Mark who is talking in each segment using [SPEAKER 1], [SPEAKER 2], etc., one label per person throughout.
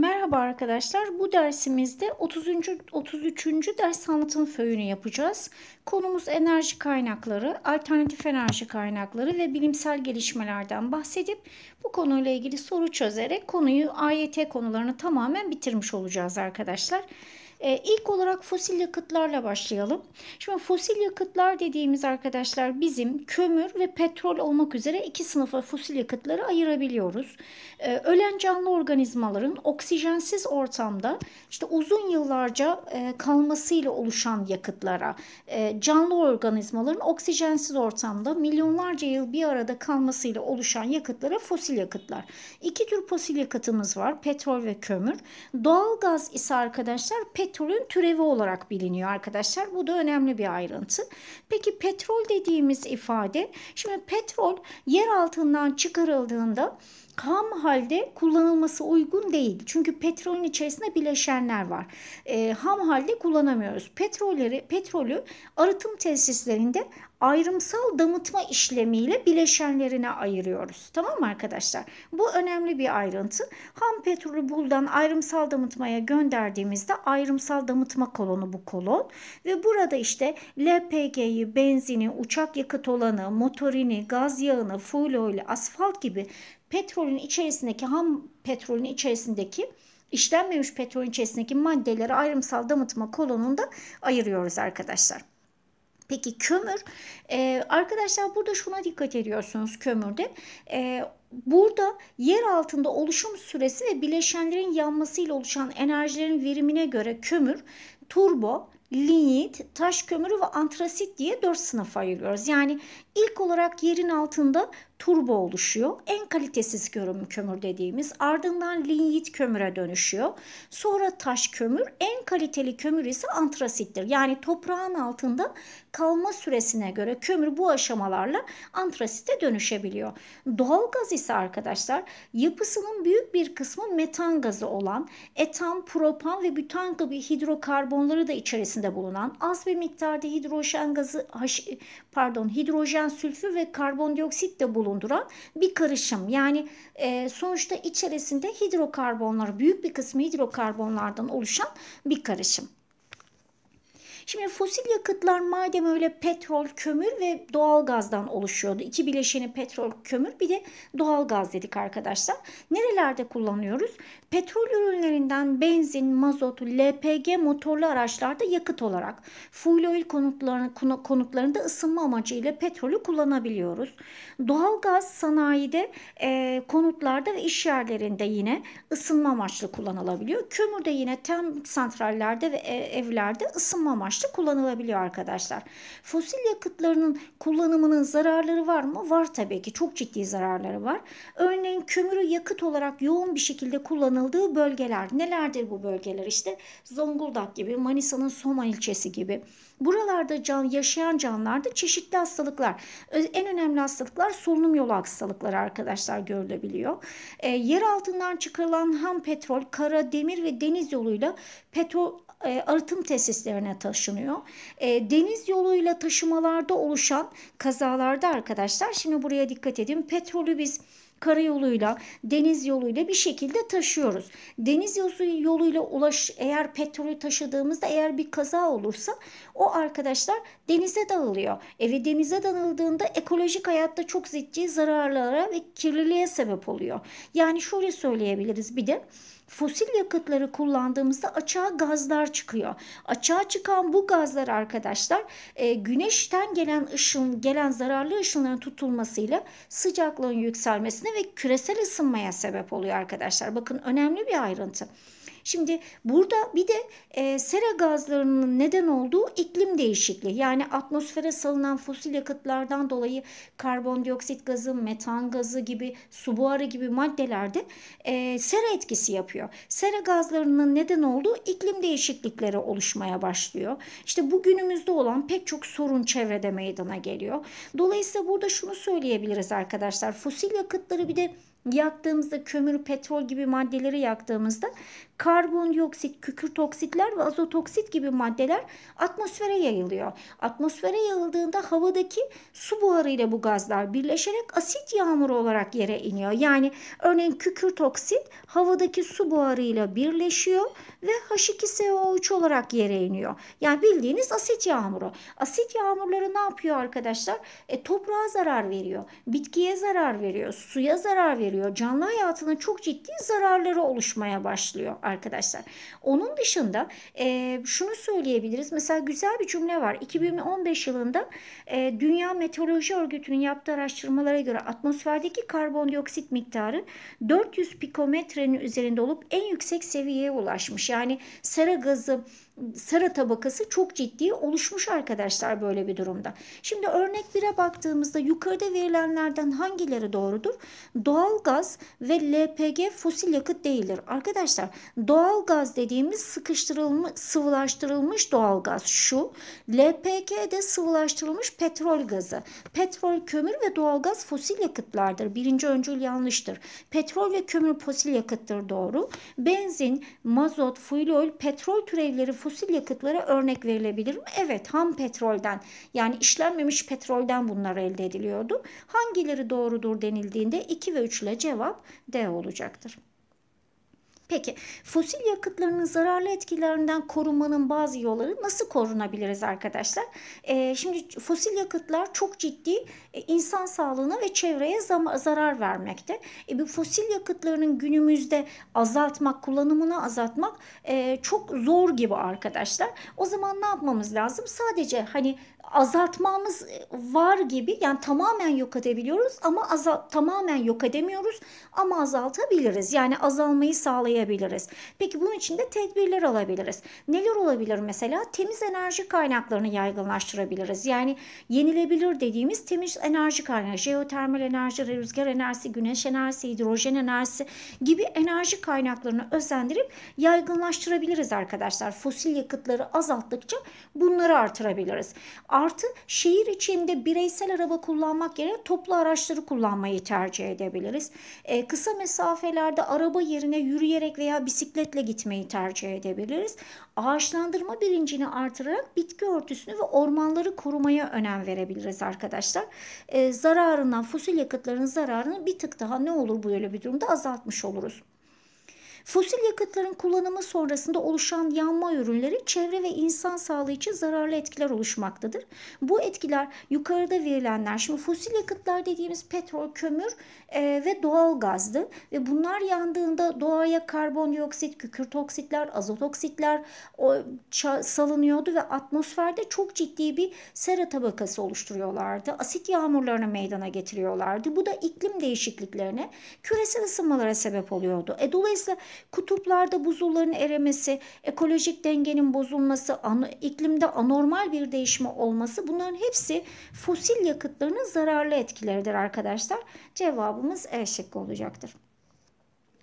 [SPEAKER 1] Merhaba arkadaşlar. Bu dersimizde 30. 33. ders anlatım föyünü yapacağız. Konumuz enerji kaynakları, alternatif enerji kaynakları ve bilimsel gelişmelerden bahsedip bu konuyla ilgili soru çözerek konuyu AYT konularını tamamen bitirmiş olacağız arkadaşlar. Arkadaşlar. E, ilk olarak fosil yakıtlarla başlayalım. Şimdi fosil yakıtlar dediğimiz arkadaşlar bizim kömür ve petrol olmak üzere iki sınıfa fosil yakıtları ayırabiliyoruz. E, ölen canlı organizmaların oksijensiz ortamda işte uzun yıllarca e, kalmasıyla oluşan yakıtlara, e, canlı organizmaların oksijensiz ortamda milyonlarca yıl bir arada kalmasıyla oluşan yakıtlara fosil yakıtlar. İki tür fosil yakıtımız var petrol ve kömür. Doğal gaz ise arkadaşlar petrol petrolün türevi olarak biliniyor arkadaşlar. Bu da önemli bir ayrıntı. Peki petrol dediğimiz ifade, şimdi petrol yer altından çıkarıldığında ham halde kullanılması uygun değil. Çünkü petrolün içerisinde bileşenler var. E, ham halde kullanamıyoruz. Petrolleri, petrolü arıtım tesislerinde ayrımsal damıtma işlemiyle bileşenlerine ayırıyoruz. Tamam mı arkadaşlar? Bu önemli bir ayrıntı. Ham petrolü buldan ayrımsal damıtmaya gönderdiğimizde ayrımsal damıtma kolonu bu kolon ve burada işte LPG'yi, benzini, uçak yakıt olanı, motorini, gaz yağını, fuel oil, asfalt gibi petrolün içerisindeki ham petrolün içerisindeki işlenmemiş petrolün içerisindeki maddeleri ayrımsal damıtma kolonunda ayırıyoruz arkadaşlar. Peki kömür ee, arkadaşlar burada şuna dikkat ediyorsunuz kömürde ee, burada yer altında oluşum süresi ve bileşenlerin yanmasıyla oluşan enerjilerin verimine göre kömür turbo linyit, taş kömürü ve antrasit diye dört sınıfa ayırıyoruz. Yani ilk olarak yerin altında turbo oluşuyor. En kalitesiz kömür, dediğimiz ardından linyit kömüre dönüşüyor. Sonra taş kömür en kaliteli kömür ise antrasittir. Yani toprağın altında kalma süresine göre kömür bu aşamalarla antrasite dönüşebiliyor. Doğal gaz ise arkadaşlar yapısının büyük bir kısmı metan gazı olan etan, propan ve bütan gibi hidrokarbonları da içerisinde bulunan az bir miktarda hidrojen gazı pardon hidrojen sülfü ve karbondioksit de bulunan bulunduran bir karışım. Yani e, sonuçta içerisinde hidrokarbonlar büyük bir kısmı hidrokarbonlardan oluşan bir karışım. Şimdi fosil yakıtlar madem öyle petrol, kömür ve doğal gazdan oluşuyordu. İki bileşeni petrol, kömür bir de doğal gaz dedik arkadaşlar. Nerelerde kullanıyoruz? Petrol ürünlerinden benzin, mazot, LPG motorlu araçlarda yakıt olarak, fuel oil konutlarını, konutlarında ısınma amacıyla petrolü kullanabiliyoruz. Doğal gaz sanayide, e, konutlarda ve iş yerlerinde yine ısınma amaçlı kullanılabiliyor. Kömür de yine tem santrallerde ve e, evlerde ısınma amaçlı amaçlı kullanılabiliyor arkadaşlar. Fosil yakıtlarının kullanımının zararları var mı? Var tabii ki. Çok ciddi zararları var. Örneğin kömürü yakıt olarak yoğun bir şekilde kullanıldığı bölgeler. Nelerdir bu bölgeler? İşte Zonguldak gibi, Manisa'nın Soma ilçesi gibi. Buralarda can, yaşayan canlarda çeşitli hastalıklar, en önemli hastalıklar solunum yolu hastalıkları arkadaşlar görülebiliyor. E, yer altından çıkarılan ham petrol, kara, demir ve deniz yoluyla petrol e, arıtım tesislerine taşınıyor. E, deniz yoluyla taşımalarda oluşan kazalarda arkadaşlar şimdi buraya dikkat edin petrolü biz karayoluyla, deniz yoluyla bir şekilde taşıyoruz. Deniz yoluyla ulaş eğer petrolü taşıdığımızda eğer bir kaza olursa o arkadaşlar denize dağılıyor. E denize dağıldığında ekolojik hayatta çok ciddi zararlara ve kirliliğe sebep oluyor. Yani şöyle söyleyebiliriz bir de fosil yakıtları kullandığımızda açığa gazlar çıkıyor. Açığa çıkan bu gazlar arkadaşlar e, güneşten gelen ışın, gelen zararlı ışınların tutulmasıyla sıcaklığın yükselmesine ve küresel ısınmaya sebep oluyor arkadaşlar. Bakın önemli bir ayrıntı. Şimdi burada bir de e, sera gazlarının neden olduğu iklim değişikliği. Yani atmosfere salınan fosil yakıtlardan dolayı karbondioksit gazı, metan gazı gibi, su buharı gibi maddelerde e, sera etkisi yapıyor. Sera gazlarının neden olduğu iklim değişiklikleri oluşmaya başlıyor. İşte bu günümüzde olan pek çok sorun çevrede meydana geliyor. Dolayısıyla burada şunu söyleyebiliriz arkadaşlar. Fosil yakıtları bir de yaktığımızda kömür, petrol gibi maddeleri yaktığımızda karbondioksit, kükürt toksitler ve azotoksit gibi maddeler atmosfere yayılıyor. Atmosfere yayıldığında havadaki su buharıyla bu gazlar birleşerek asit yağmuru olarak yere iniyor. Yani örneğin kükürtoksit havadaki su buharıyla birleşiyor ve H2SO3 olarak yere iniyor. Yani bildiğiniz asit yağmuru. Asit yağmurları ne yapıyor arkadaşlar? E, toprağa zarar veriyor, bitkiye zarar veriyor, suya zarar veriyor. Canlı hayatına çok ciddi zararları oluşmaya başlıyor arkadaşlar. Onun dışında e, şunu söyleyebiliriz. Mesela güzel bir cümle var. 2015 yılında e, Dünya Meteoroloji Örgütü'nün yaptığı araştırmalara göre atmosferdeki karbondioksit miktarı 400 pikometrenin üzerinde olup en yüksek seviyeye ulaşmış. Yani sera gazı Sara tabakası çok ciddi oluşmuş arkadaşlar böyle bir durumda. Şimdi örnek 1'e baktığımızda yukarıda verilenlerden hangileri doğrudur? Doğalgaz ve LPG fosil yakıt değildir. Arkadaşlar doğalgaz dediğimiz sıkıştırılmış, sıvılaştırılmış doğalgaz şu. LPG de sıvılaştırılmış petrol gazı. Petrol, kömür ve doğalgaz fosil yakıtlardır. Birinci öncül yanlıştır. Petrol ve kömür fosil yakıttır doğru. Benzin, mazot, fuel oil, petrol türevleri fosil yakıtlara örnek verilebilir mi? Evet ham petrolden yani işlenmemiş petrolden bunlar elde ediliyordu. Hangileri doğrudur denildiğinde 2 ve 3 ile cevap D olacaktır. Peki fosil yakıtlarının zararlı etkilerinden korunmanın bazı yolları nasıl korunabiliriz arkadaşlar? Ee, şimdi fosil yakıtlar çok ciddi e, insan sağlığına ve çevreye zarar vermekte. E, bu fosil yakıtlarının günümüzde azaltmak, kullanımını azaltmak e, çok zor gibi arkadaşlar. O zaman ne yapmamız lazım? Sadece hani azaltmamız e, var gibi yani tamamen yok edebiliyoruz ama azalt, tamamen yok edemiyoruz ama azaltabiliriz. Yani azalmayı sağlayabiliriz. Peki bunun için de tedbirler alabiliriz. Neler olabilir mesela? Temiz enerji kaynaklarını yaygınlaştırabiliriz. Yani yenilebilir dediğimiz temiz enerji kaynağı, jeotermal enerji, rüzgar enerjisi, güneş enerjisi, hidrojen enerjisi gibi enerji kaynaklarını özendirip yaygınlaştırabiliriz arkadaşlar. Fosil yakıtları azalttıkça bunları artırabiliriz. Artı şehir içinde bireysel araba kullanmak yerine toplu araçları kullanmayı tercih edebiliriz. E, kısa mesafelerde araba yerine yürüyerek veya bisikletle gitmeyi tercih edebiliriz ağaçlandırma bilincini artırarak bitki örtüsünü ve ormanları korumaya önem verebiliriz arkadaşlar. E, zararından fosil yakıtların zararını bir tık daha ne olur böyle bir durumda azaltmış oluruz. Fosil yakıtların kullanımı sonrasında oluşan yanma ürünleri çevre ve insan sağlığı için zararlı etkiler oluşmaktadır. Bu etkiler yukarıda verilenler. Şimdi fosil yakıtlar dediğimiz petrol, kömür e, ve doğal gazdı ve bunlar yandığında doğaya karbondioksit, kükürt oksitler, azot oksitler o, salınıyordu ve atmosferde çok ciddi bir sera tabakası oluşturuyorlardı. Asit yağmurlarını meydana getiriyorlardı. Bu da iklim değişikliklerine, küresel ısınmalara sebep oluyordu. E, dolayısıyla Kutuplarda buzulların erimesi, ekolojik dengenin bozulması, an iklimde anormal bir değişme olması bunların hepsi fosil yakıtlarının zararlı etkileridir arkadaşlar. Cevabımız E şıkkı olacaktır.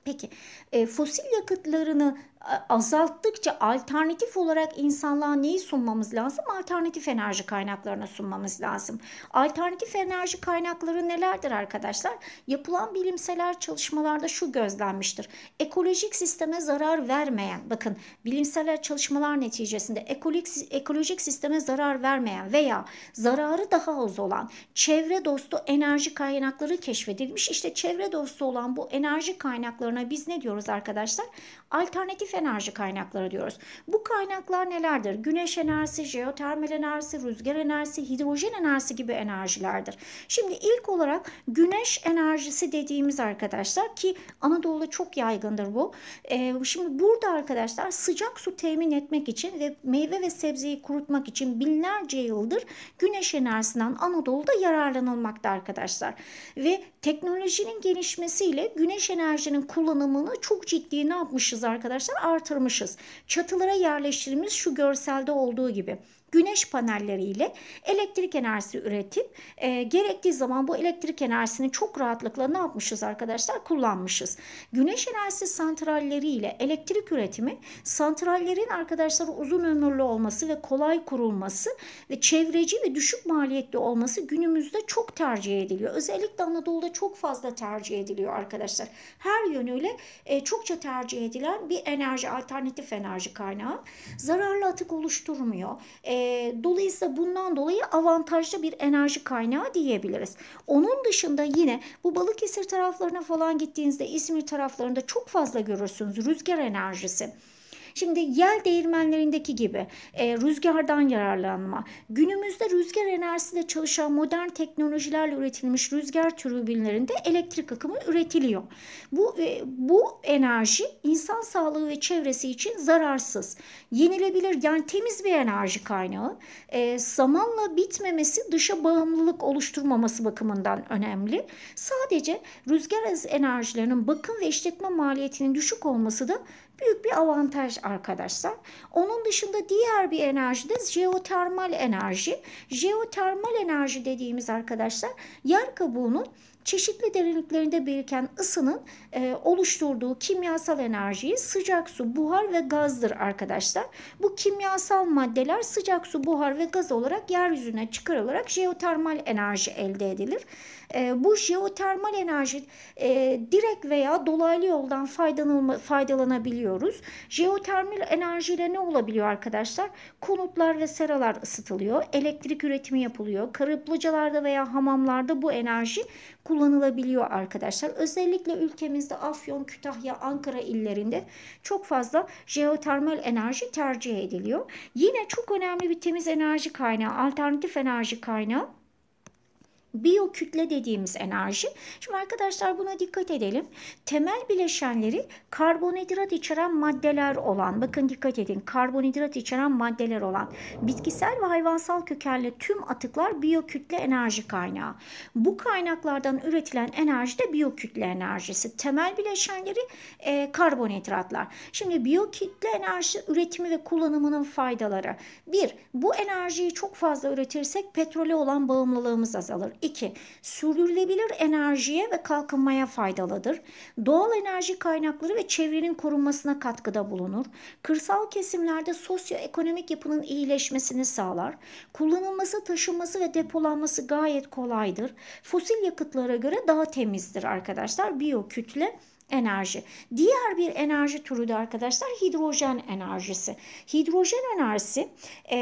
[SPEAKER 1] Peki e, fosil yakıtlarını e, azalttıkça alternatif olarak insanlığa neyi sunmamız lazım? Alternatif enerji kaynaklarına sunmamız lazım. Alternatif enerji kaynakları nelerdir arkadaşlar? Yapılan bilimsel çalışmalarda şu gözlenmiştir. Ekolojik sisteme zarar vermeyen, bakın bilimsel çalışmalar neticesinde ekolojik, ekolojik sisteme zarar vermeyen veya zararı daha az olan çevre dostu enerji kaynakları keşfedilmiş. İşte çevre dostu olan bu enerji kaynaklarına biz ne diyoruz? diyoruz arkadaşlar? Alternatif enerji kaynakları diyoruz. Bu kaynaklar nelerdir? Güneş enerjisi, jeotermal enerjisi, rüzgar enerjisi, hidrojen enerjisi gibi enerjilerdir. Şimdi ilk olarak güneş enerjisi dediğimiz arkadaşlar ki Anadolu'da çok yaygındır bu. Ee, şimdi burada arkadaşlar sıcak su temin etmek için ve meyve ve sebzeyi kurutmak için binlerce yıldır güneş enerjisinden Anadolu'da yararlanılmakta arkadaşlar. Ve teknolojinin gelişmesiyle güneş enerjinin kullanımını çok çok ciddi ne yapmışız arkadaşlar? Artırmışız. Çatılara yerleştirilmiş şu görselde olduğu gibi güneş panelleriyle elektrik enerjisi üretip e, gerektiği zaman bu elektrik enerjisini çok rahatlıkla ne yapmışız arkadaşlar? Kullanmışız. Güneş enerjisi santralleriyle elektrik üretimi santrallerin arkadaşlar uzun ömürlü olması ve kolay kurulması ve çevreci ve düşük maliyetli olması günümüzde çok tercih ediliyor. Özellikle Anadolu'da çok fazla tercih ediliyor arkadaşlar. Her yönüyle e, çokça tercih edilen bir enerji, alternatif enerji kaynağı. Zararlı atık oluşturmuyor. E, dolayısıyla bundan dolayı avantajlı bir enerji kaynağı diyebiliriz. Onun dışında yine bu Balıkesir taraflarına falan gittiğinizde İzmir taraflarında çok fazla görürsünüz rüzgar enerjisi. Şimdi yel değirmenlerindeki gibi e, rüzgardan yararlanma. Günümüzde rüzgar enerjisiyle çalışan modern teknolojilerle üretilmiş rüzgar türbinlerinde elektrik akımı üretiliyor. Bu e, bu enerji insan sağlığı ve çevresi için zararsız. Yenilebilir yani temiz bir enerji kaynağı. E, zamanla bitmemesi dışa bağımlılık oluşturmaması bakımından önemli. Sadece rüzgar enerjilerinin bakım ve işletme maliyetinin düşük olması da büyük bir avantaj arkadaşlar. Onun dışında diğer bir enerji de jeotermal enerji. Jeotermal enerji dediğimiz arkadaşlar yer kabuğunun çeşitli derinliklerinde biriken ısının e, oluşturduğu kimyasal enerjiyi sıcak su, buhar ve gazdır arkadaşlar. Bu kimyasal maddeler sıcak su, buhar ve gaz olarak yeryüzüne çıkarılarak jeotermal enerji elde edilir. E, bu jeotermal enerji e, direkt veya dolaylı yoldan faydalanabiliyoruz. Jeotermal enerjiyle ne olabiliyor arkadaşlar? Konutlar ve seralar ısıtılıyor, elektrik üretimi yapılıyor. Karıplıcalarda veya hamamlarda bu enerji kullanılabiliyor arkadaşlar. Özellikle ülkemizde Afyon, Kütahya, Ankara illerinde çok fazla jeotermal enerji tercih ediliyor. Yine çok önemli bir temiz enerji kaynağı, alternatif enerji kaynağı biyokütle dediğimiz enerji. Şimdi arkadaşlar buna dikkat edelim. Temel bileşenleri karbonhidrat içeren maddeler olan, bakın dikkat edin karbonhidrat içeren maddeler olan bitkisel ve hayvansal kökenli tüm atıklar biyokütle enerji kaynağı. Bu kaynaklardan üretilen enerji de biyokütle enerjisi. Temel bileşenleri e, karbonhidratlar. Şimdi biyokütle enerji üretimi ve kullanımının faydaları. Bir, bu enerjiyi çok fazla üretirsek petrole olan bağımlılığımız azalır. 2. Sürdürülebilir enerjiye ve kalkınmaya faydalıdır. Doğal enerji kaynakları ve çevrenin korunmasına katkıda bulunur. Kırsal kesimlerde sosyoekonomik yapının iyileşmesini sağlar. Kullanılması, taşınması ve depolanması gayet kolaydır. Fosil yakıtlara göre daha temizdir arkadaşlar. Biyokütle enerji. Diğer bir enerji türü de arkadaşlar hidrojen enerjisi. Hidrojen enerjisi e,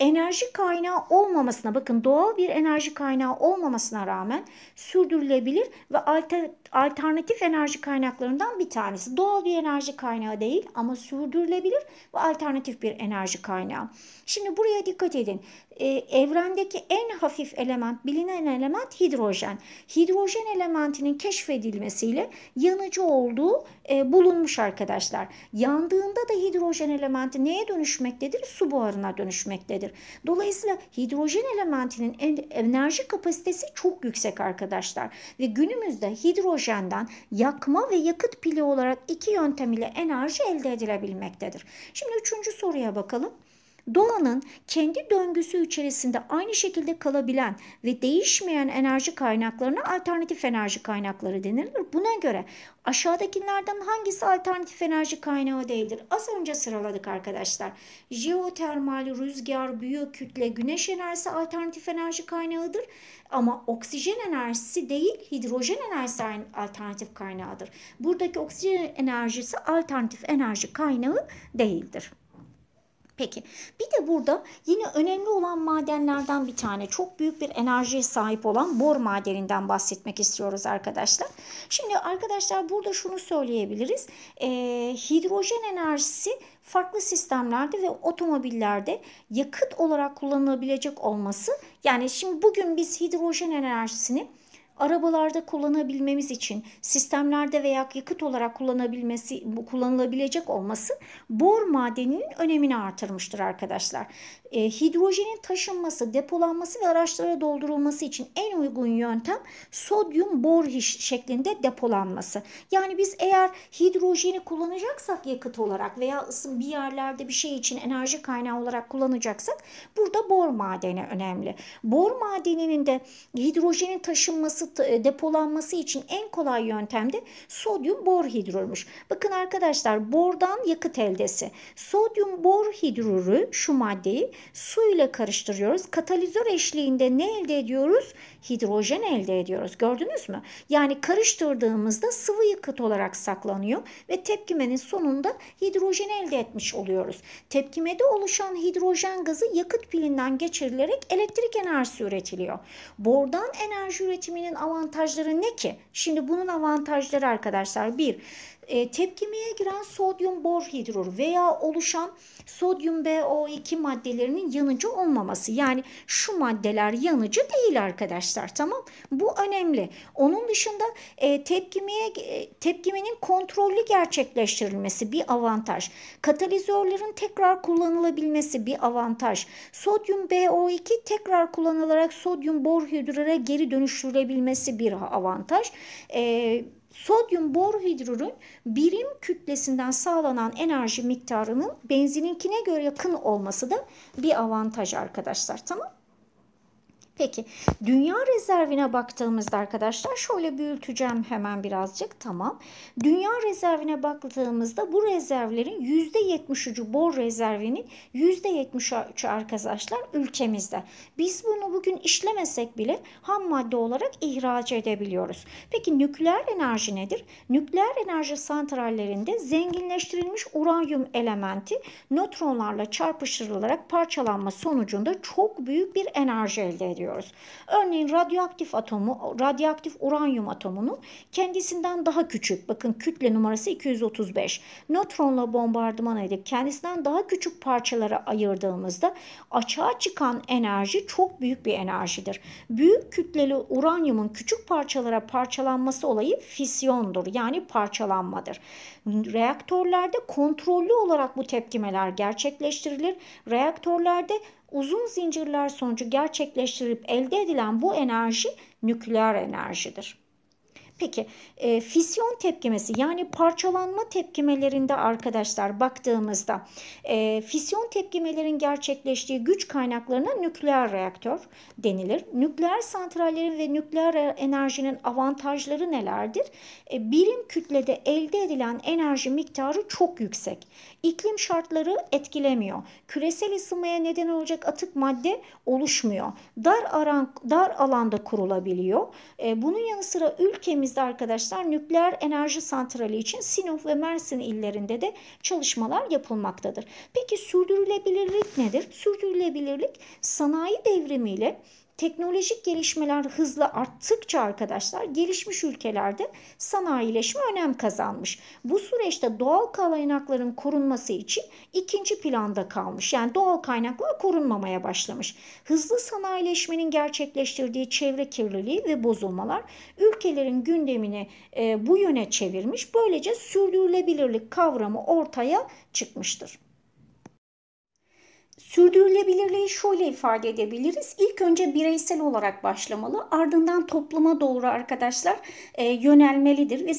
[SPEAKER 1] enerji kaynağı olmamasına bakın doğal bir enerji kaynağı olmamasına rağmen sürdürülebilir ve alter, alternatif enerji kaynaklarından bir tanesi. Doğal bir enerji kaynağı değil ama sürdürülebilir ve alternatif bir enerji kaynağı. Şimdi buraya dikkat edin. Ee, evrendeki en hafif element, bilinen element hidrojen. Hidrojen elementinin keşfedilmesiyle yanıcı olduğu e, bulunmuş arkadaşlar. Yandığında da hidrojen elementi neye dönüşmektedir? Su buharına dönüşmektedir. Dolayısıyla hidrojen elementinin enerji kapasitesi çok yüksek arkadaşlar. Ve günümüzde hidrojenden yakma ve yakıt pili olarak iki yöntem ile enerji elde edilebilmektedir. Şimdi üçüncü soruya bakalım doğanın kendi döngüsü içerisinde aynı şekilde kalabilen ve değişmeyen enerji kaynaklarına alternatif enerji kaynakları denilir. Buna göre aşağıdakilerden hangisi alternatif enerji kaynağı değildir? Az önce sıraladık arkadaşlar. Jeotermal, rüzgar, büyük kütle, güneş enerjisi alternatif enerji kaynağıdır. Ama oksijen enerjisi değil, hidrojen enerjisi alternatif kaynağıdır. Buradaki oksijen enerjisi alternatif enerji kaynağı değildir. Peki bir de burada yine önemli olan madenlerden bir tane çok büyük bir enerjiye sahip olan bor madeninden bahsetmek istiyoruz arkadaşlar. Şimdi arkadaşlar burada şunu söyleyebiliriz. E, hidrojen enerjisi farklı sistemlerde ve otomobillerde yakıt olarak kullanılabilecek olması yani şimdi bugün biz hidrojen enerjisini arabalarda kullanabilmemiz için sistemlerde veya yakıt olarak kullanabilmesi kullanılabilecek olması bor madeninin önemini artırmıştır arkadaşlar. E, hidrojenin taşınması, depolanması ve araçlara doldurulması için en uygun yöntem sodyum bor şeklinde depolanması. Yani biz eğer hidrojeni kullanacaksak yakıt olarak veya bir yerlerde bir şey için enerji kaynağı olarak kullanacaksak burada bor madeni önemli. Bor madeninin de hidrojenin taşınması asit e, depolanması için en kolay yöntem de sodyum bor hidrürmüş. Bakın arkadaşlar bordan yakıt eldesi. Sodyum bor hidrürü şu maddeyi su ile karıştırıyoruz. Katalizör eşliğinde ne elde ediyoruz? Hidrojen elde ediyoruz. Gördünüz mü? Yani karıştırdığımızda sıvı yakıt olarak saklanıyor ve tepkimenin sonunda hidrojen elde etmiş oluyoruz. Tepkimede oluşan hidrojen gazı yakıt pilinden geçirilerek elektrik enerjisi üretiliyor. Bordan enerji üretiminin avantajları ne ki? Şimdi bunun avantajları arkadaşlar bir e, tepkimeye giren sodyum borhidror veya oluşan sodyum BO2 maddelerinin yanıcı olmaması. Yani şu maddeler yanıcı değil arkadaşlar tamam. Bu önemli. Onun dışında e, tepkimeye e, tepkimenin kontrollü gerçekleştirilmesi bir avantaj. Katalizörlerin tekrar kullanılabilmesi bir avantaj. Sodyum BO2 tekrar kullanılarak sodyum borhidrora geri dönüştürülebilmesi bir avantaj. Eee sodyum borohidrürün birim kütlesinden sağlanan enerji miktarının benzininkine göre yakın olması da bir avantaj arkadaşlar tamam Peki dünya rezervine baktığımızda arkadaşlar şöyle büyüteceğim hemen birazcık tamam. Dünya rezervine baktığımızda bu rezervlerin %73'ü bor rezervinin %73'ü arkadaşlar ülkemizde. Biz bunu bugün işlemesek bile ham madde olarak ihraç edebiliyoruz. Peki nükleer enerji nedir? Nükleer enerji santrallerinde zenginleştirilmiş uranyum elementi nötronlarla çarpıştırılarak parçalanma sonucunda çok büyük bir enerji elde ediyor görüyoruz. Örneğin radyoaktif atomu, radyoaktif uranyum atomunu kendisinden daha küçük, bakın kütle numarası 235, nötronla bombardıman edip kendisinden daha küçük parçalara ayırdığımızda açığa çıkan enerji çok büyük bir enerjidir. Büyük kütleli uranyumun küçük parçalara parçalanması olayı fisyondur yani parçalanmadır. Reaktörlerde kontrollü olarak bu tepkimeler gerçekleştirilir. Reaktörlerde uzun zincirler sonucu gerçekleştirip elde edilen bu enerji nükleer enerjidir. Peki e, fisyon tepkimesi yani parçalanma tepkimelerinde arkadaşlar baktığımızda e, fisyon tepkimelerin gerçekleştiği güç kaynaklarına nükleer reaktör denilir. Nükleer santrallerin ve nükleer enerjinin avantajları nelerdir? E, birim kütlede elde edilen enerji miktarı çok yüksek. İklim şartları etkilemiyor. Küresel ısınmaya neden olacak atık madde oluşmuyor. Dar, aran, dar alanda kurulabiliyor. E, bunun yanı sıra ülkemizde arkadaşlar nükleer enerji santrali için Sinop ve Mersin illerinde de çalışmalar yapılmaktadır. Peki sürdürülebilirlik nedir? Sürdürülebilirlik sanayi devrimiyle teknolojik gelişmeler hızla arttıkça arkadaşlar gelişmiş ülkelerde sanayileşme önem kazanmış. Bu süreçte doğal kaynakların korunması için ikinci planda kalmış. Yani doğal kaynaklar korunmamaya başlamış. Hızlı sanayileşmenin gerçekleştirdiği çevre kirliliği ve bozulmalar ülkelerin gündemini e, bu yöne çevirmiş. Böylece sürdürülebilirlik kavramı ortaya çıkmıştır. Sürdürülebilirliği şöyle ifade edebiliriz. İlk önce bireysel olarak başlamalı, ardından topluma doğru arkadaşlar e, yönelmelidir ve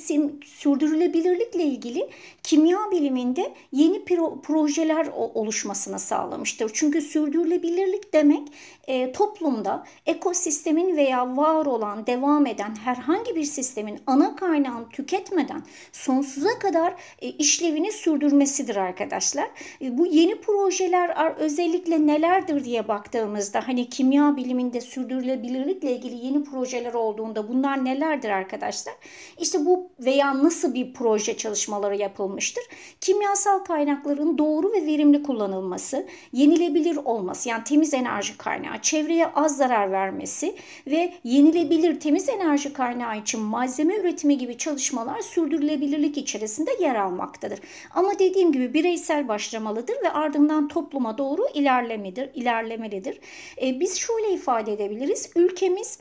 [SPEAKER 1] sürdürülebilirlikle ilgili kimya biliminde yeni pro projeler oluşmasını sağlamıştır. Çünkü sürdürülebilirlik demek e, toplumda ekosistemin veya var olan, devam eden herhangi bir sistemin ana kaynağını tüketmeden sonsuza kadar e, işlevini sürdürmesidir arkadaşlar. E, bu yeni projeler özellikle özellikle nelerdir diye baktığımızda hani kimya biliminde sürdürülebilirlikle ilgili yeni projeler olduğunda bunlar nelerdir arkadaşlar? İşte bu veya nasıl bir proje çalışmaları yapılmıştır? Kimyasal kaynakların doğru ve verimli kullanılması, yenilebilir olması yani temiz enerji kaynağı, çevreye az zarar vermesi ve yenilebilir temiz enerji kaynağı için malzeme üretimi gibi çalışmalar sürdürülebilirlik içerisinde yer almaktadır. Ama dediğim gibi bireysel başlamalıdır ve ardından topluma doğru ilerlemedir, ilerlemelidir. E, biz şöyle ifade edebiliriz. Ülkemiz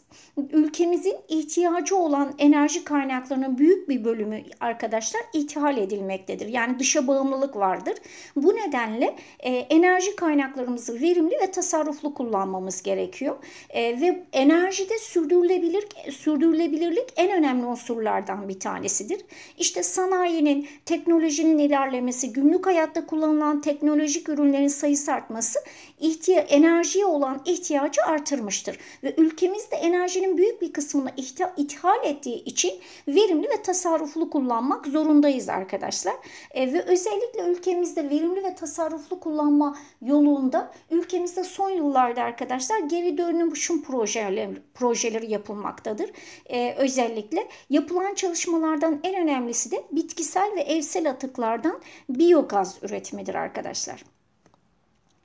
[SPEAKER 1] ülkemizin ihtiyacı olan enerji kaynaklarının büyük bir bölümü arkadaşlar ithal edilmektedir. Yani dışa bağımlılık vardır. Bu nedenle e, enerji kaynaklarımızı verimli ve tasarruflu kullanmamız gerekiyor. E, ve enerjide sürdürülebilir sürdürülebilirlik en önemli unsurlardan bir tanesidir. İşte sanayinin, teknolojinin ilerlemesi, günlük hayatta kullanılan teknolojik ürünlerin sayısı artması ihtiya enerjiye olan ihtiyacı artırmıştır ve ülkemizde enerji enerjinin büyük bir kısmını ithal ettiği için verimli ve tasarruflu kullanmak zorundayız arkadaşlar. E, ve özellikle ülkemizde verimli ve tasarruflu kullanma yolunda ülkemizde son yıllarda arkadaşlar geri dönüşüm projeleri, projeleri yapılmaktadır. E, özellikle yapılan çalışmalardan en önemlisi de bitkisel ve evsel atıklardan biyogaz üretimidir arkadaşlar.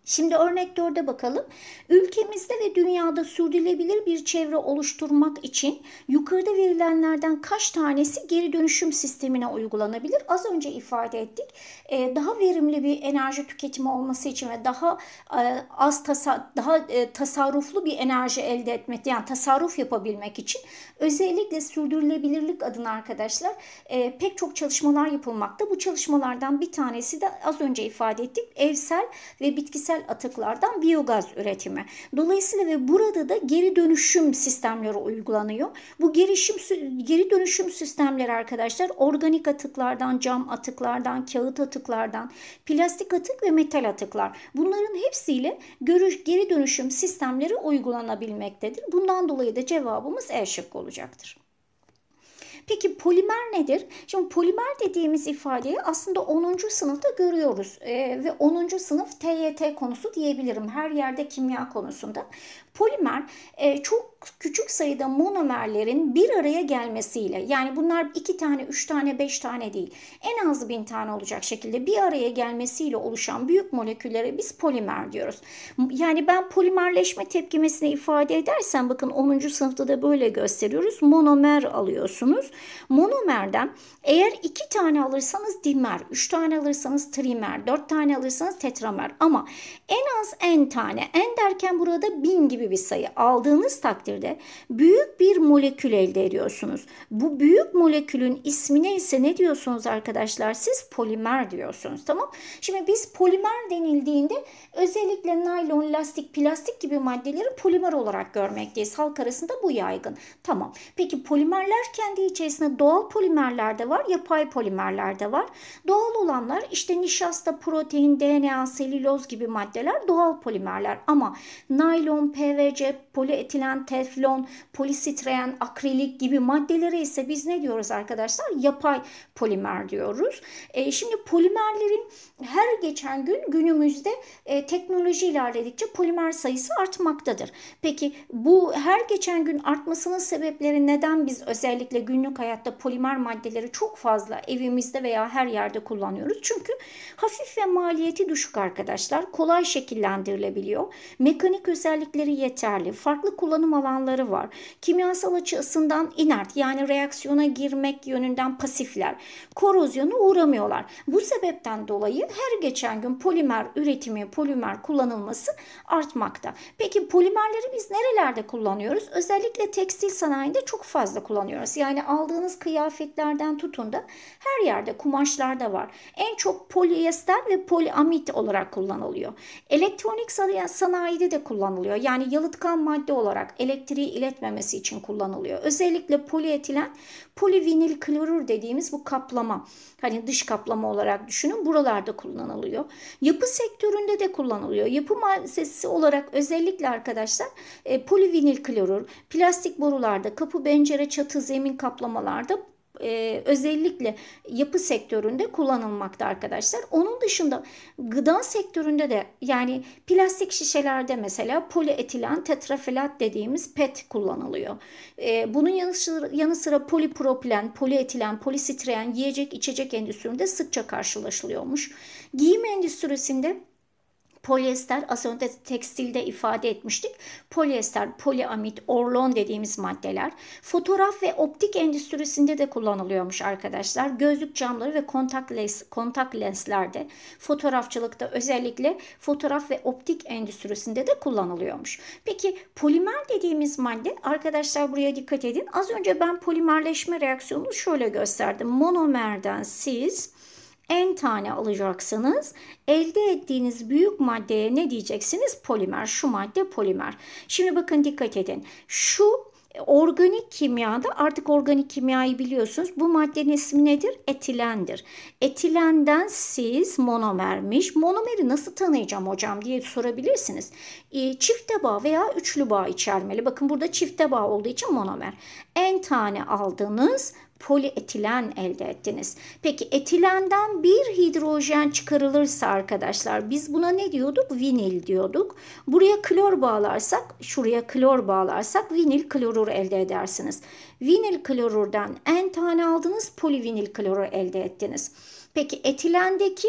[SPEAKER 1] Şimdi örnek 4'e bakalım. Ülkemizde ve dünyada sürdürülebilir bir çevre oluşturmak için yukarıda verilenlerden kaç tanesi geri dönüşüm sistemine uygulanabilir? Az önce ifade ettik. Ee, daha verimli bir enerji tüketimi olması için ve daha e, az tasa, daha e, tasarruflu bir enerji elde etmek, yani tasarruf yapabilmek için özellikle sürdürülebilirlik adına arkadaşlar e, pek çok çalışmalar yapılmakta. Bu çalışmalardan bir tanesi de az önce ifade ettik. Evsel ve bitkisel bitkisel atıklardan biyogaz üretimi. Dolayısıyla ve burada da geri dönüşüm sistemleri uygulanıyor. Bu gelişim geri dönüşüm sistemleri arkadaşlar organik atıklardan, cam atıklardan, kağıt atıklardan, plastik atık ve metal atıklar. Bunların hepsiyle görüş, geri dönüşüm sistemleri uygulanabilmektedir. Bundan dolayı da cevabımız E şıkkı olacaktır. Peki polimer nedir? Şimdi polimer dediğimiz ifadeyi aslında 10. sınıfta görüyoruz e, ve 10. sınıf TYT konusu diyebilirim her yerde kimya konusunda. Polimer e, çok küçük sayıda monomerlerin bir araya gelmesiyle yani bunlar iki tane, üç tane, beş tane değil en az bin tane olacak şekilde bir araya gelmesiyle oluşan büyük moleküllere biz polimer diyoruz. Yani ben polimerleşme tepkimesini ifade edersem bakın 10. sınıfta da böyle gösteriyoruz. Monomer alıyorsunuz. Monomerden eğer iki tane alırsanız dimer, üç tane alırsanız trimer, dört tane alırsanız tetramer ama en az en tane, en derken burada bin gibi bir sayı aldığınız takdirde büyük bir molekül elde ediyorsunuz. Bu büyük molekülün ismine ise ne diyorsunuz arkadaşlar? Siz polimer diyorsunuz tamam. Şimdi biz polimer denildiğinde özellikle naylon, lastik, plastik gibi maddeleri polimer olarak görmekteyiz. Halk arasında bu yaygın. Tamam. Peki polimerler kendi içerisinde içerisinde doğal polimerler de var, yapay polimerler de var. Doğal olanlar işte nişasta, protein, DNA, selüloz gibi maddeler doğal polimerler ama naylon, PVC, polietilen, teflon, polisitren, akrilik gibi maddelere ise biz ne diyoruz arkadaşlar? Yapay polimer diyoruz. E, şimdi polimerlerin her geçen gün günümüzde e, teknoloji ilerledikçe polimer sayısı artmaktadır. Peki bu her geçen gün artmasının sebepleri neden biz özellikle günlük günlük hayatta polimer maddeleri çok fazla evimizde veya her yerde kullanıyoruz. Çünkü hafif ve maliyeti düşük arkadaşlar. Kolay şekillendirilebiliyor. Mekanik özellikleri yeterli. Farklı kullanım alanları var. Kimyasal açısından inert yani reaksiyona girmek yönünden pasifler. Korozyona uğramıyorlar. Bu sebepten dolayı her geçen gün polimer üretimi, polimer kullanılması artmakta. Peki polimerleri biz nerelerde kullanıyoruz? Özellikle tekstil sanayinde çok fazla kullanıyoruz. Yani aldığınız kıyafetlerden tutun da her yerde kumaşlarda var. En çok polyester ve poliamit olarak kullanılıyor. Elektronik sanayide de kullanılıyor. Yani yalıtkan madde olarak elektriği iletmemesi için kullanılıyor. Özellikle polietilen polivinil klorür dediğimiz bu kaplama. Hani dış kaplama olarak düşünün. Buralarda kullanılıyor. Yapı sektöründe de kullanılıyor. Yapı malzemesi olarak özellikle arkadaşlar e, polivinil klorür, plastik borularda, kapı, pencere, çatı, zemin kaplama uygulamalarda e, özellikle yapı sektöründe kullanılmakta arkadaşlar. Onun dışında gıda sektöründe de yani plastik şişelerde mesela polietilen tetrafilat dediğimiz PET kullanılıyor. E, bunun yanı sıra, yanı sıra polipropilen, polietilen, polistiren yiyecek içecek endüstrisinde sıkça karşılaşılıyormuş. Giyim endüstrisinde Polyester az önce tekstilde ifade etmiştik. Polyester, poliamit, orlon dediğimiz maddeler fotoğraf ve optik endüstrisinde de kullanılıyormuş arkadaşlar. Gözlük camları ve kontak, lens, kontak lenslerde fotoğrafçılıkta özellikle fotoğraf ve optik endüstrisinde de kullanılıyormuş. Peki polimer dediğimiz madde arkadaşlar buraya dikkat edin. Az önce ben polimerleşme reaksiyonunu şöyle gösterdim. Monomerden siz en tane alacaksınız. Elde ettiğiniz büyük maddeye ne diyeceksiniz? Polimer. Şu madde polimer. Şimdi bakın dikkat edin. Şu organik kimyada artık organik kimyayı biliyorsunuz. Bu maddenin ismi nedir? Etilendir. Etilenden siz monomermiş. Monomeri nasıl tanıyacağım hocam diye sorabilirsiniz. E, çifte bağ veya üçlü bağ içermeli. Bakın burada çifte bağ olduğu için monomer. En tane aldınız polietilen elde ettiniz. Peki etilenden bir hidrojen çıkarılırsa arkadaşlar biz buna ne diyorduk? Vinil diyorduk. Buraya klor bağlarsak, şuraya klor bağlarsak vinil klorür elde edersiniz. Vinil klorürden n tane aldınız, polivinil kloru elde ettiniz. Peki etilendeki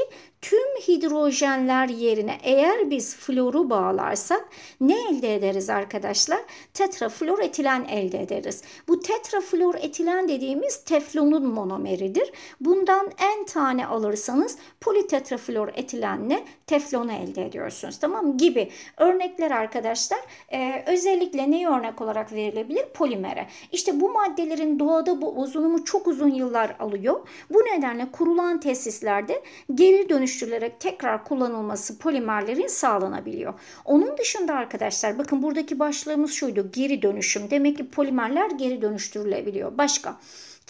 [SPEAKER 1] tüm hidrojenler yerine eğer biz floru bağlarsak ne elde ederiz arkadaşlar? Tetrafluoretilen elde ederiz. Bu tetrafluoretilen dediğimiz teflonun monomeridir. Bundan en tane alırsanız politetrafluoretilenle teflonu elde ediyorsunuz. Tamam gibi örnekler arkadaşlar e, özellikle neyi örnek olarak verilebilir? Polimere. İşte bu maddelerin doğada bu bozulumu çok uzun yıllar alıyor. Bu nedenle kurulan tesislerde geri dönüş dönüştürülerek tekrar kullanılması polimerlerin sağlanabiliyor. Onun dışında arkadaşlar bakın buradaki başlığımız şuydu geri dönüşüm. Demek ki polimerler geri dönüştürülebiliyor. Başka?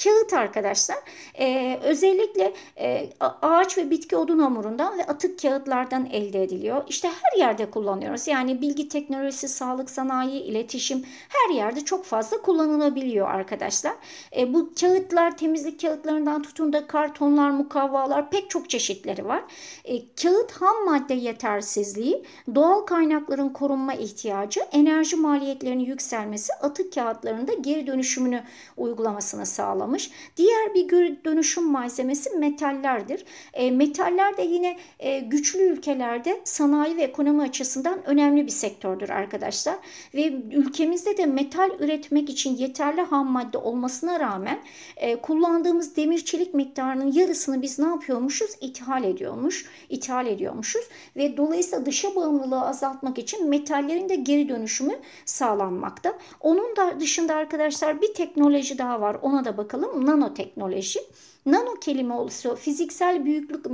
[SPEAKER 1] Kağıt arkadaşlar e, özellikle e, ağaç ve bitki odun hamurundan ve atık kağıtlardan elde ediliyor. İşte her yerde kullanıyoruz. Yani bilgi teknolojisi, sağlık sanayi, iletişim her yerde çok fazla kullanılabiliyor arkadaşlar. E, bu kağıtlar temizlik kağıtlarından tutun da kartonlar, mukavvalar pek çok çeşitleri var. E, kağıt ham madde yetersizliği, doğal kaynakların korunma ihtiyacı, enerji maliyetlerinin yükselmesi atık kağıtlarında geri dönüşümünü uygulamasını sağlar sağlamış. Diğer bir dönüşüm malzemesi metallerdir. E, metaller de yine e, güçlü ülkelerde sanayi ve ekonomi açısından önemli bir sektördür arkadaşlar. Ve ülkemizde de metal üretmek için yeterli ham madde olmasına rağmen e, kullandığımız demir çelik miktarının yarısını biz ne yapıyormuşuz? İthal ediyormuş, ithal ediyormuşuz ve dolayısıyla dışa bağımlılığı azaltmak için metallerin de geri dönüşümü sağlanmakta. Onun da dışında arkadaşlar bir teknoloji daha var. Ona da bakın bakalım. Nanoteknoloji. Nano kelime olsa fiziksel büyüklük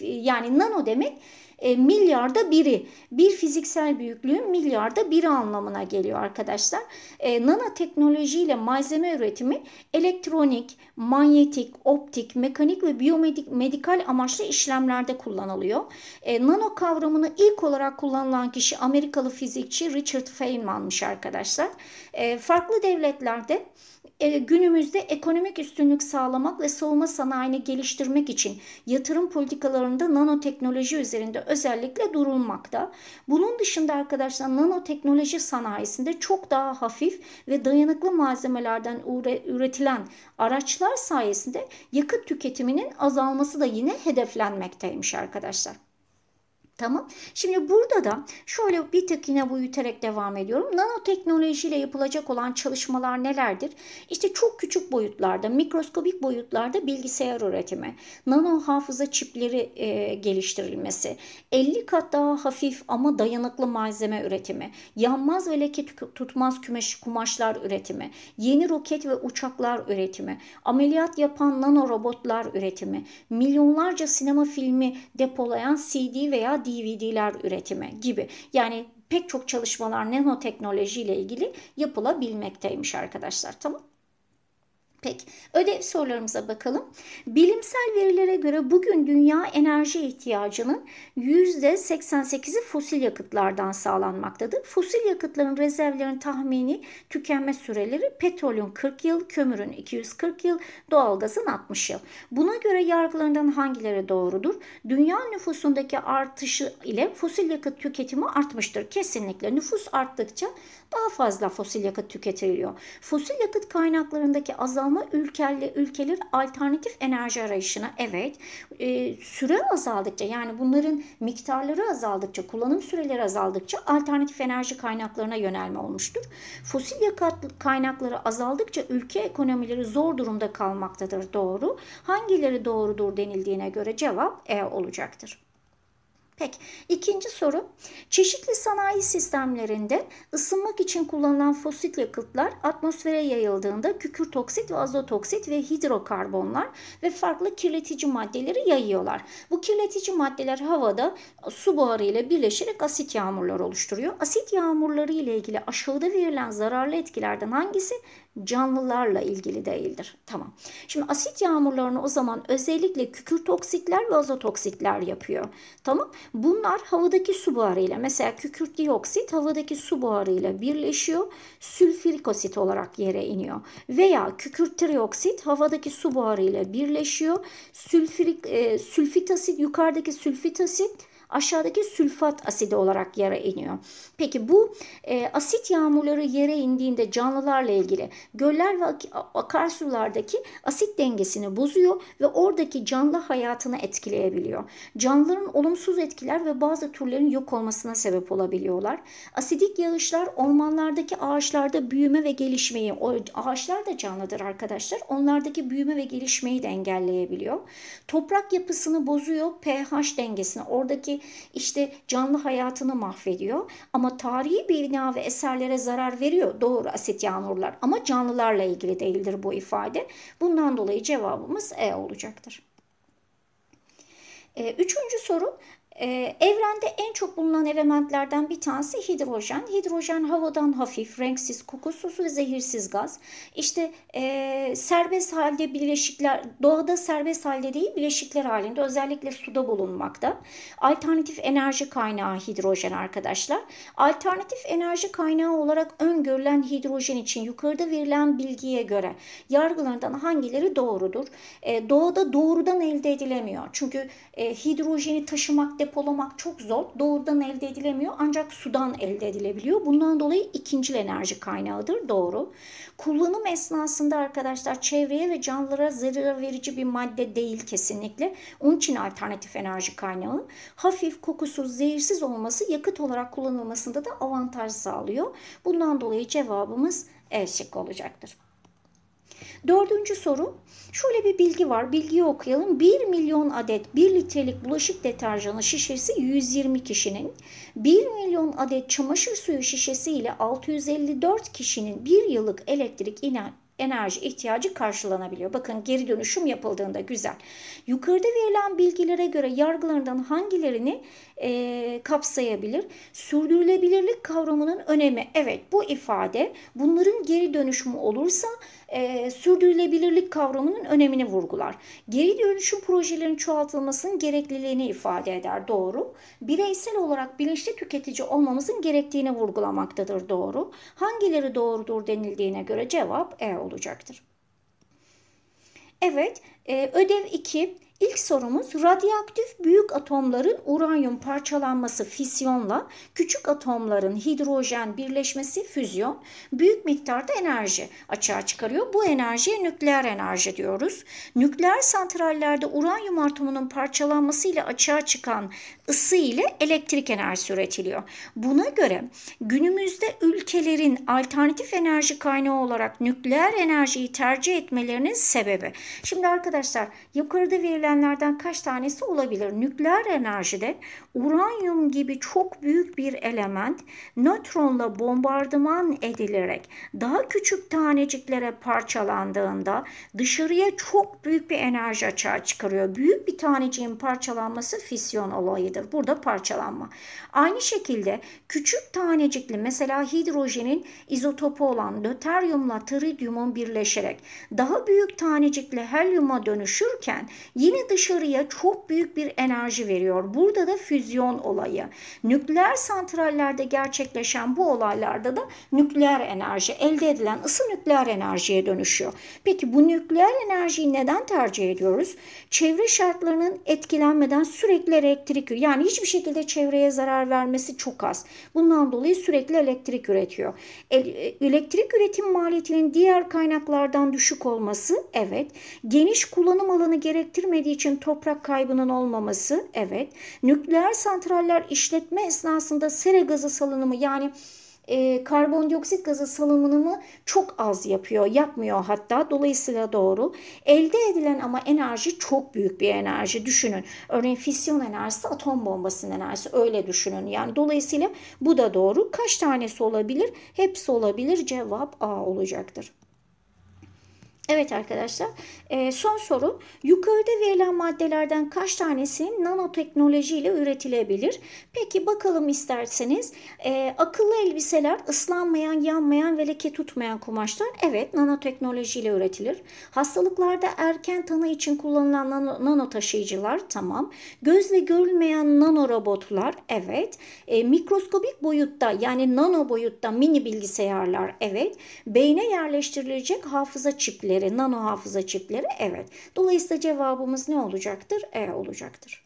[SPEAKER 1] yani nano demek e, milyarda biri. Bir fiziksel büyüklüğün milyarda biri anlamına geliyor arkadaşlar. E, ile malzeme üretimi elektronik, manyetik, optik, mekanik ve biyomedikal amaçlı işlemlerde kullanılıyor. E, nano kavramını ilk olarak kullanılan kişi Amerikalı fizikçi Richard Feynman'mış arkadaşlar. E, farklı devletlerde e, günümüzde ekonomik üstünlük sağlamak ve savunma sanayini geliştirmek için yatırım politikalarında nanoteknoloji üzerinde özellikle durulmakta. Bunun dışında arkadaşlar nanoteknoloji sanayisinde çok daha hafif ve dayanıklı malzemelerden üretilen araçlar sayesinde yakıt tüketiminin azalması da yine hedeflenmekteymiş arkadaşlar. Tamam. Şimdi burada da şöyle bir tık yine büyüterek devam ediyorum. Nanoteknolojiyle yapılacak olan çalışmalar nelerdir? İşte çok küçük boyutlarda, mikroskobik boyutlarda bilgisayar üretimi, nano hafıza çipleri e, geliştirilmesi, 50 kat daha hafif ama dayanıklı malzeme üretimi, yanmaz ve leke tutmaz kümeş, kumaşlar üretimi, yeni roket ve uçaklar üretimi, ameliyat yapan nano robotlar üretimi, milyonlarca sinema filmi depolayan CD veya DVD DVD'ler üretimi gibi. Yani pek çok çalışmalar nanoteknoloji ile ilgili yapılabilmekteymiş arkadaşlar. Tamam Peki ödev sorularımıza bakalım. Bilimsel verilere göre bugün dünya enerji ihtiyacının %88'i fosil yakıtlardan sağlanmaktadır. Fosil yakıtların rezervlerinin tahmini tükenme süreleri petrolün 40 yıl, kömürün 240 yıl, doğalgazın 60 yıl. Buna göre yargılarından hangileri doğrudur? Dünya nüfusundaki artışı ile fosil yakıt tüketimi artmıştır. Kesinlikle nüfus arttıkça daha fazla fosil yakıt tüketiliyor. Fosil yakıt kaynaklarındaki azalma ülkeler, ülkeler alternatif enerji arayışına evet e, süre azaldıkça yani bunların miktarları azaldıkça kullanım süreleri azaldıkça alternatif enerji kaynaklarına yönelme olmuştur. Fosil yakıt kaynakları azaldıkça ülke ekonomileri zor durumda kalmaktadır doğru. Hangileri doğrudur denildiğine göre cevap E olacaktır. Peki ikinci soru. Çeşitli sanayi sistemlerinde ısınmak için kullanılan fosil yakıtlar atmosfere yayıldığında kükürt oksit ve azot oksit ve hidrokarbonlar ve farklı kirletici maddeleri yayıyorlar. Bu kirletici maddeler havada su buharıyla birleşerek asit yağmurları oluşturuyor. Asit yağmurları ile ilgili aşağıda verilen zararlı etkilerden hangisi canlılarla ilgili değildir? Tamam. Şimdi asit yağmurlarını o zaman özellikle kükürt oksitler ve azot oksitler yapıyor. Tamam. Bunlar havadaki su buharıyla mesela kükürt dioksit havadaki su buharıyla birleşiyor. Sülfürik asit olarak yere iniyor. Veya kükürt trioksit havadaki su buharıyla birleşiyor. Sülfürik, e, sülfit asit yukarıdaki sülfit asit aşağıdaki sülfat asidi olarak yere iniyor. Peki bu e, asit yağmurları yere indiğinde canlılarla ilgili göller ve akarsulardaki asit dengesini bozuyor ve oradaki canlı hayatını etkileyebiliyor. Canlıların olumsuz etkiler ve bazı türlerin yok olmasına sebep olabiliyorlar. Asidik yağışlar ormanlardaki ağaçlarda büyüme ve gelişmeyi, o ağaçlar da canlıdır arkadaşlar. Onlardaki büyüme ve gelişmeyi de engelleyebiliyor. Toprak yapısını bozuyor, pH dengesini, oradaki işte canlı hayatını mahvediyor. Ama tarihi bina ve eserlere zarar veriyor doğru asit yağmurlar ama canlılarla ilgili değildir bu ifade. Bundan dolayı cevabımız E olacaktır. E, üçüncü soru ee, evrende en çok bulunan elementlerden bir tanesi hidrojen. Hidrojen havadan hafif, renksiz, kokusuz ve zehirsiz gaz. İşte e, serbest halde bileşikler, doğada serbest halde değil bileşikler halinde özellikle suda bulunmakta. Alternatif enerji kaynağı hidrojen arkadaşlar. Alternatif enerji kaynağı olarak öngörülen hidrojen için yukarıda verilen bilgiye göre yargılarından hangileri doğrudur? E, doğada doğrudan elde edilemiyor. Çünkü e, hidrojeni taşımak depolamak çok zor. doğrudan elde edilemiyor ancak sudan elde edilebiliyor. Bundan dolayı ikinci enerji kaynağıdır doğru. Kullanım esnasında arkadaşlar çevreye ve canlılara zarar verici bir madde değil kesinlikle. Onun için alternatif enerji kaynağı. Hafif, kokusuz, zehirsiz olması yakıt olarak kullanılmasında da avantaj sağlıyor. Bundan dolayı cevabımız E olacaktır. Dördüncü soru. Şöyle bir bilgi var. Bilgiyi okuyalım. 1 milyon adet 1 litrelik bulaşık deterjanı şişesi 120 kişinin, 1 milyon adet çamaşır suyu şişesi ile 654 kişinin bir yıllık elektrik inen enerji ihtiyacı karşılanabiliyor. Bakın geri dönüşüm yapıldığında güzel. Yukarıda verilen bilgilere göre yargılarından hangilerini e, kapsayabilir? Sürdürülebilirlik kavramının önemi. Evet bu ifade bunların geri dönüşümü olursa e, sürdürülebilirlik kavramının önemini vurgular. Geri dönüşüm projelerinin çoğaltılmasının gerekliliğini ifade eder doğru. Bireysel olarak bilinçli tüketici olmamızın gerektiğini vurgulamaktadır doğru. Hangileri doğrudur denildiğine göre cevap E olacaktır. Evet, e, ödev 2 İlk sorumuz radyoaktif büyük atomların uranyum parçalanması fisyonla küçük atomların hidrojen birleşmesi füzyon büyük miktarda enerji açığa çıkarıyor. Bu enerjiye nükleer enerji diyoruz. Nükleer santrallerde uranyum atomunun parçalanması ile açığa çıkan ısı ile elektrik enerjisi üretiliyor. Buna göre günümüzde ülkelerin alternatif enerji kaynağı olarak nükleer enerjiyi tercih etmelerinin sebebi. Şimdi arkadaşlar yukarıda verilen nedenlerden kaç tanesi olabilir? Nükleer enerjide uranyum gibi çok büyük bir element nötronla bombardıman edilerek daha küçük taneciklere parçalandığında dışarıya çok büyük bir enerji açığa çıkarıyor. Büyük bir taneciğin parçalanması fisyon olayıdır. Burada parçalanma. Aynı şekilde küçük tanecikli mesela hidrojenin izotopu olan löteryumla teridyumun birleşerek daha büyük tanecikli helyuma dönüşürken yine dışarıya çok büyük bir enerji veriyor. Burada da füzyon olayı. Nükleer santrallerde gerçekleşen bu olaylarda da nükleer enerji elde edilen ısı nükleer enerjiye dönüşüyor. Peki bu nükleer enerjiyi neden tercih ediyoruz? Çevre şartlarının etkilenmeden sürekli elektrik yani hiçbir şekilde çevreye zarar vermesi çok az. Bundan dolayı sürekli elektrik üretiyor. E, elektrik üretim maliyetinin diğer kaynaklardan düşük olması evet geniş kullanım alanı gerektirmediği etmediği için toprak kaybının olmaması evet. Nükleer santraller işletme esnasında sera gazı salınımı yani e, karbondioksit gazı salınımını çok az yapıyor, yapmıyor hatta. Dolayısıyla doğru. Elde edilen ama enerji çok büyük bir enerji. Düşünün. Örneğin fisyon enerjisi atom bombasının enerjisi. Öyle düşünün. Yani dolayısıyla bu da doğru. Kaç tanesi olabilir? Hepsi olabilir. Cevap A olacaktır. Evet arkadaşlar ee, son soru yukarıda verilen maddelerden kaç tanesi nanoteknoloji ile üretilebilir? Peki bakalım isterseniz ee, akıllı elbiseler ıslanmayan yanmayan ve leke tutmayan kumaşlar evet nanoteknoloji ile üretilir. Hastalıklarda erken tanı için kullanılan nano, taşıyıcılar tamam. Gözle görülmeyen nano robotlar evet. Ee, mikroskobik boyutta yani nano boyutta mini bilgisayarlar evet. Beyne yerleştirilecek hafıza çipleri çipleri, nano hafıza çipleri evet. Dolayısıyla cevabımız ne olacaktır? E olacaktır.